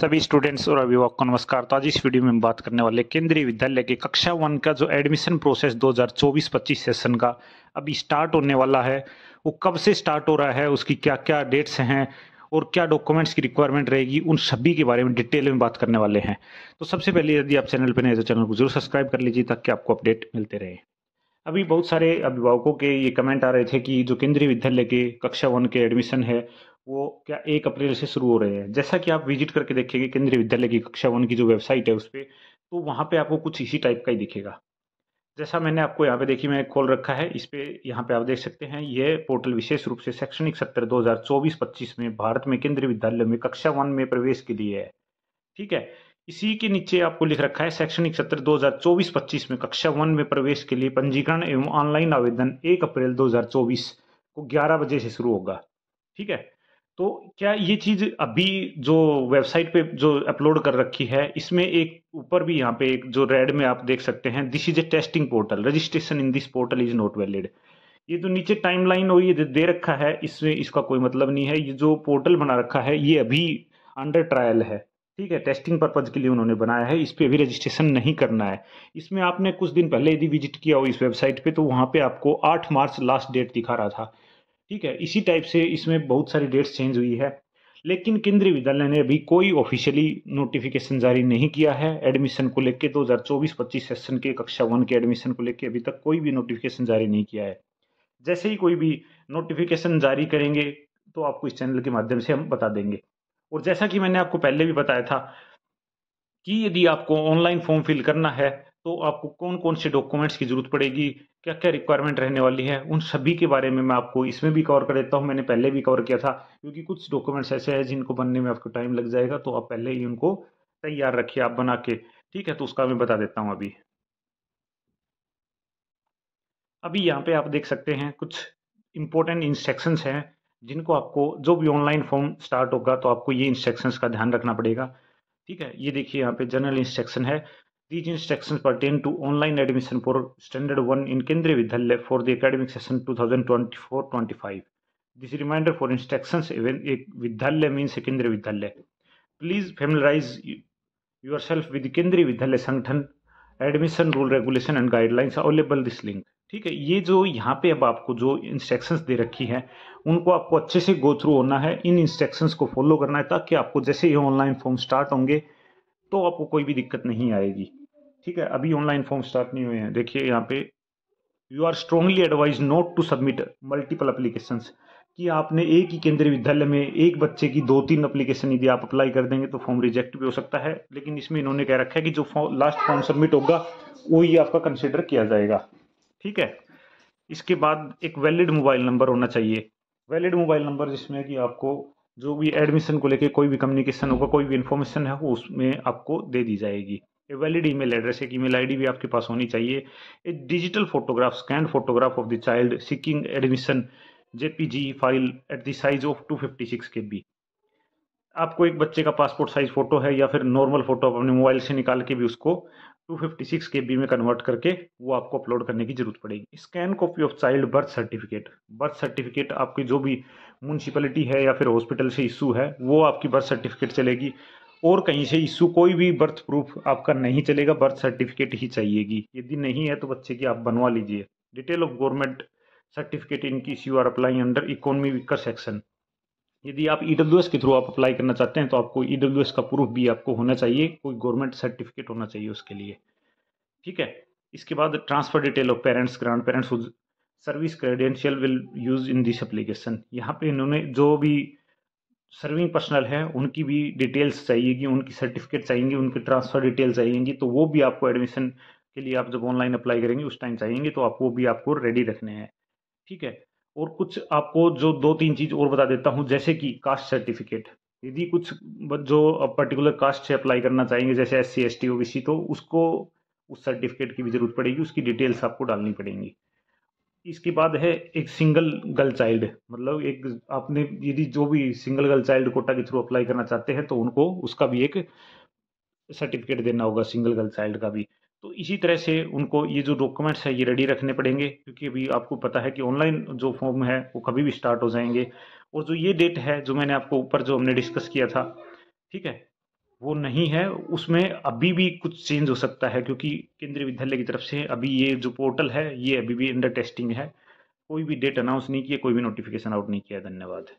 सभी स्टूडेंट्स और को नमस्कार तो आज इस वीडियो में हम बात करने वाले केंद्रीय विद्यालय के कक्षा वन का जो एडमिशन प्रोसेस 2024-25 सेशन का अभी स्टार्ट होने वाला है वो कब से स्टार्ट हो रहा है उसकी क्या क्या डेट्स हैं और क्या डॉक्यूमेंट्स की रिक्वायरमेंट रहेगी उन सभी के बारे में डिटेल में बात करने वाले हैं तो सबसे पहले यदि आप चैनल पर नए तो चैनल को जरूर सब्सक्राइब कर लीजिए ताकि आपको अपडेट मिलते रहे अभी बहुत सारे अभिभावकों के ये कमेंट आ रहे थे कि जो केंद्रीय विद्यालय के कक्षा वन के एडमिशन है वो क्या एक अप्रैल से शुरू हो रहे हैं जैसा कि आप विजिट करके देखेंगे केंद्रीय विद्यालय की कक्षा वन की जो वेबसाइट है उस पर तो वहाँ पे आपको कुछ इसी टाइप का ही दिखेगा जैसा मैंने आपको यहाँ पे देखी मैंने खोल रखा है इस पर यहाँ पे आप देख सकते हैं ये पोर्टल विशेष रूप से शैक्षणिक सत्र 2024-25 में भारत में केंद्रीय विद्यालय में कक्षा वन में प्रवेश के लिए है ठीक है इसी के नीचे आपको लिख रखा है शैक्षणिक सत्र 2024-25 में कक्षा वन में प्रवेश के लिए पंजीकरण एवं ऑनलाइन आवेदन एक अप्रैल 2024 को 11 बजे से शुरू होगा ठीक है तो क्या ये चीज अभी जो वेबसाइट पे जो अपलोड कर रखी है इसमें एक ऊपर भी यहाँ पे एक जो रेड में आप देख सकते हैं this is a testing portal registration in this portal is not valid ये जो नीचे टाइमलाइन और ये दे रखा है इसमें इसका कोई मतलब नहीं है ये जो पोर्टल बना रखा है ये अभी अंडर ट्रायल है ठीक है टेस्टिंग पर्पज के लिए उन्होंने बनाया है इस पर अभी रजिस्ट्रेशन नहीं करना है इसमें आपने कुछ दिन पहले यदि विजिट किया हो इस वेबसाइट पे तो वहाँ पे आपको 8 मार्च लास्ट डेट दिखा रहा था ठीक है इसी टाइप से इसमें बहुत सारी डेट्स चेंज हुई है लेकिन केंद्रीय विद्यालय ने अभी कोई ऑफिशियली नोटिफिकेशन जारी नहीं किया है एडमिशन को लेकर 2024 पच्चीस सेशन के कक्षा वन के एडमिशन को लेकर अभी तक कोई भी नोटिफिकेशन जारी नहीं किया है जैसे ही कोई भी नोटिफिकेशन जारी करेंगे तो आपको इस चैनल के माध्यम से हम बता देंगे और जैसा कि मैंने आपको पहले भी बताया था कि यदि आपको ऑनलाइन फॉर्म फिल करना है तो आपको कौन कौन से डॉक्यूमेंट्स की जरूरत पड़ेगी क्या क्या रिक्वायरमेंट रहने वाली है उन सभी के बारे में मैं आपको इसमें भी कवर कर देता हूँ मैंने पहले भी कवर किया था क्योंकि कुछ डॉक्यूमेंट्स ऐसे हैं जिनको बनने में आपको टाइम लग जाएगा तो आप पहले ही उनको तैयार रखिए आप बना के ठीक है तो उसका मैं बता देता हूँ अभी अभी यहाँ पे आप देख सकते हैं कुछ इंपॉर्टेंट इंस्ट्रक्शंस हैं जिनको आपको जो भी ऑनलाइन फॉर्म स्टार्ट होगा तो आपको ये इंस्ट्रक्शंस का ध्यान रखना पड़ेगा ठीक है ये देखिए यहाँ पे जनरल इंस्ट्रक्शन है these instruction pertain to online admission for standard one in Kendriya Vidyalaya for the academic session 2024 thousand twenty this reminder for instruction एक Vidyalaya means Kendriya Vidyalaya please familiarise yourself with Kendriya Vidyalaya Sangathan admission rule regulation and guidelines available this link ठीक है ये जो यहाँ पे अब आपको जो इंस्ट्रक्शंस दे रखी है उनको आपको अच्छे से गो थ्रू होना है इन इंस्ट्रक्शंस को फॉलो करना है ताकि आपको जैसे ये ऑनलाइन फॉर्म स्टार्ट होंगे तो आपको कोई भी दिक्कत नहीं आएगी ठीक है अभी ऑनलाइन फॉर्म स्टार्ट नहीं हुए हैं देखिए यहाँ पे you are strongly advise not to submit multiple application कि आपने एक ही केंद्रीय विद्यालय में एक बच्चे की दो तीन अप्लीकेशन यदि आप अप्लाई कर देंगे तो फॉर्म रिजेक्ट भी हो सकता है लेकिन इसमें इन्होंने कह रखा है कि जो फॉर्म लास्ट फॉर्म सबमिट होगा वो ही आपका कंसिडर किया जाएगा ठीक है इसके बाद एक वैलिड मोबाइल नंबर होना चाहिए वैलिड मोबाइल नंबर जिसमें कि आपको जो भी एडमिशन को लेकर कोई भी कम्युनिकेशन होगा कोई भी इन्फॉर्मेशन है वो उसमें आपको दे दी जाएगी ए वैलिड ईमेल एड्रेस एक ईमेल आईडी भी आपके पास होनी चाहिए a digital photograph scan photograph of the child seeking admission JPG file at the size of 256 B आपको एक बच्चे का पासपोर्ट साइज फोटो है या फिर नॉर्मल फोटो आप अपने मोबाइल से निकाल के भी उसको 256 बी में कन्वर्ट करके वो आपको अपलोड करने की जरूरत पड़ेगी scan copy of child birth certificate birth certificate आपकी जो भी म्यूनसिपलिटी है या फिर हॉस्पिटल से इशू है वो आपकी बर्थ सर्टिफिकेट चलेगी और कहीं से इशू कोई भी बर्थ प्रूफ आपका नहीं चलेगा बर्थ सर्टिफिकेट ही चाहिएगी यदि नहीं है तो बच्चे की आप बनवा लीजिए detail of government certificate in case you are apply under economy weaker section यदि आप ई e के थ्रू आप अप्लाई करना चाहते हैं तो आपको ई e का प्रूफ भी आपको होना चाहिए कोई गवर्नमेंट सर्टिफिकेट होना चाहिए उसके लिए ठीक है इसके बाद transfer detail of parents grand parents service credential will use in this application यहाँ पे इन्होंने जो भी सर्विंग पर्सनल हैं उनकी भी डिटेल्स चाहिएगी उनकी सर्टिफिकेट चाहिए उनकी ट्रांसफ़र डिटेल्स चाहिएगी तो वो भी आपको एडमिशन के लिए आप जब ऑनलाइन अप्लाई करेंगे उस टाइम चाहिएंगे तो आप वो भी आपको रेडी रखने हैं ठीक है और कुछ आपको जो दो तीन चीज़ और बता देता हूँ जैसे कि कास्ट सर्टिफिकेट यदि कुछ जो पर्टिकुलर कास्ट से अप्लाई करना चाहेंगे जैसे S C S T O B C तो उसको उस सर्टिफिकेट की भी ज़रूरत पड़ेगी उसकी डिटेल्स आपको डालनी पड़ेंगी इसके बाद है एक सिंगल गर्ल चाइल्ड मतलब एक आपने यदि जो भी सिंगल गर्ल चाइल्ड कोटा के थ्रू अप्लाई करना चाहते हैं तो उनको उसका भी एक सर्टिफिकेट देना होगा सिंगल गर्ल चाइल्ड का भी तो इसी तरह से उनको ये जो डॉक्यूमेंट्स है ये रेडी रखने पड़ेंगे क्योंकि अभी आपको पता है कि ऑनलाइन जो फॉर्म है वो कभी भी स्टार्ट हो जाएंगे और जो ये डेट है जो मैंने आपको ऊपर जो हमने डिस्कस किया था ठीक है वो नहीं है उसमें अभी भी कुछ चेंज हो सकता है क्योंकि केंद्रीय विद्यालय की तरफ से अभी ये जो पोर्टल है ये अभी भी अंडर टेस्टिंग है कोई भी डेट अनाउंस नहीं किया कोई भी नोटिफिकेशन आउट नहीं किया धन्यवाद